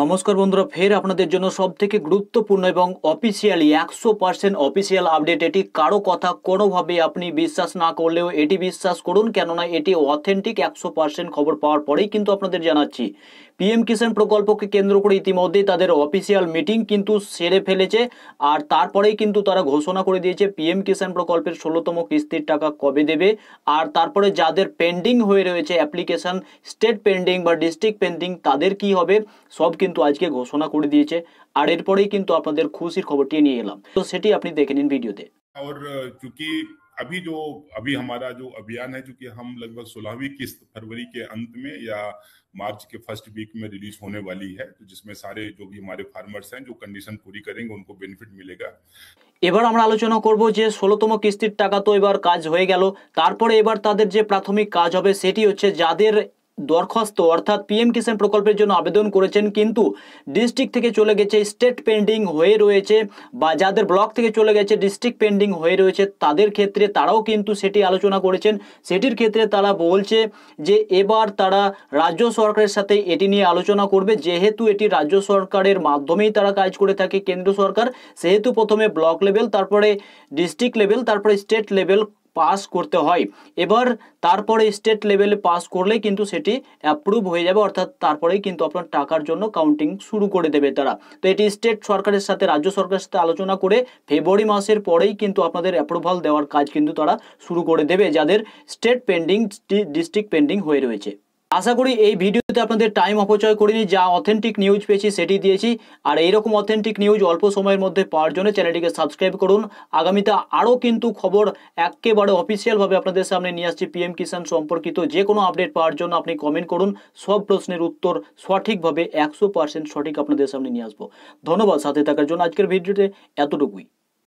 নমস্কার বন্ধুরা ফের আপনাদের জন্য সব থেকে গুরুত্বপূর্ণ এবং অফিসিয়ালি একশো পার্সেন্ট অফিসিয়াল আপডেট এটি কারো কথা কোনোভাবে আপনি বিশ্বাস না করলেও এটি বিশ্বাস করুন কেননা এটি অথেন্টিক একশো পার্সেন্ট খবর পাওয়ার পরেই কিন্তু আপনাদের জানাচ্ছি পিএম কিষাণ প্রকল্পকে কেন্দ্র করে ইতিমধ্যেই তাদের অফিসিয়াল মিটিং কিন্তু সেরে ফেলেছে আর তারপরেই কিন্তু তারা ঘোষণা করে দিয়েছে পিএম কিষাণ প্রকল্পের ষোলোতম কিস্তির টাকা কবে দেবে আর তারপরে যাদের পেন্ডিং হয়ে রয়েছে অ্যাপ্লিকেশান স্টেট পেন্ডিং বা ডিস্ট্রিক্ট পেন্ডিং তাদের কি হবে সব কিন্তু আজকে ঘোষণা করে দিয়েছে আর এর পরেই কিন্তু আপনাদের খুশি খবর টি নিয়ে এলাম তো সেটি আপনি দেখে নিন ভিডিওতে আর যেহেতু अभी जो अभी हमारा जो अभियान है क्योंकि हम लगभग 16वीं किस्त फरवरी के अंत में या मार्च के फर्स्ट वीक में रिलीज होने वाली है तो जिसमें सारे जो भी हमारे फार्मर्स हैं जो कंडीशन पूरी करेंगे उनको बेनिफिट मिलेगा এবারে আমরা আলোচনা করব যে 16 তম কিস্তির টাকা তো এবারে কাজ হয়ে গেল তারপরে এবারে তাদের যে প্রাথমিক কাজ হবে সেটি হচ্ছে যাদের দরখাস্ত অর্থাৎ পিএম কিষাণ প্রকল্পের জন্য আবেদন করেছেন কিন্তু ডিস্ট্রিক্ট থেকে চলে গেছে স্টেট পেন্ডিং হয়ে রয়েছে বা যাদের ব্লক থেকে চলে গেছে ডিস্ট্রিক্ট পেন্ডিং হয়ে রয়েছে তাদের ক্ষেত্রে তারাও কিন্তু সেটি আলোচনা করেছেন সেটির ক্ষেত্রে তারা বলছে যে এবার তারা রাজ্য সরকারের সাথে এটি নিয়ে আলোচনা করবে যেহেতু এটি রাজ্য সরকারের মাধ্যমেই তারা কাজ করে থাকে কেন্দ্র সরকার সেহেতু প্রথমে ব্লক লেভেল তারপরে ডিস্ট্রিক্ট লেভেল তারপরে স্টেট লেভেল পাস করতে হয় এবার তারপরে স্টেট লেভেলে পাস করলে কিন্তু সেটি অ্যাপ্রুভ হয়ে যাবে অর্থাৎ তারপরেই কিন্তু আপনার টাকার জন্য কাউন্টিং শুরু করে দেবে তারা তো এটি স্টেট সরকারের সাথে রাজ্য সরকারের সাথে আলোচনা করে ফেব্রুয়ারি মাসের পরেই কিন্তু আপনাদের অ্যাপ্রুভাল দেওয়ার কাজ কিন্তু তারা শুরু করে দেবে যাদের স্টেট পেন্ডিং ডিস্ট্রিক্ট পেন্ডিং হয়ে রয়েছে আশা করি এই ভিডিওতে আপনাদের টাইম অপচয় করিনি যা অথেন্টিক নিউজ পেয়েছি সেটি দিয়েছি আর এইরকম অথেন্টিক নিউজ অল্প সময়ের মধ্যে পাওয়ার জন্য চ্যানেলটিকে সাবস্ক্রাইব করুন আগামীতে আরও কিন্তু খবর একেবারে অফিসিয়ালভাবে আপনাদের সামনে নিয়ে আসছি পিএম কিষাণ সম্পর্কিত যে কোনো আপডেট পাওয়ার জন্য আপনি কমেন্ট করুন সব প্রশ্নের উত্তর সঠিকভাবে একশো সঠিক আপনাদের সামনে নিয়ে আসবো ধন্যবাদ সাথে থাকার জন্য আজকের ভিডিওতে এতটুকুই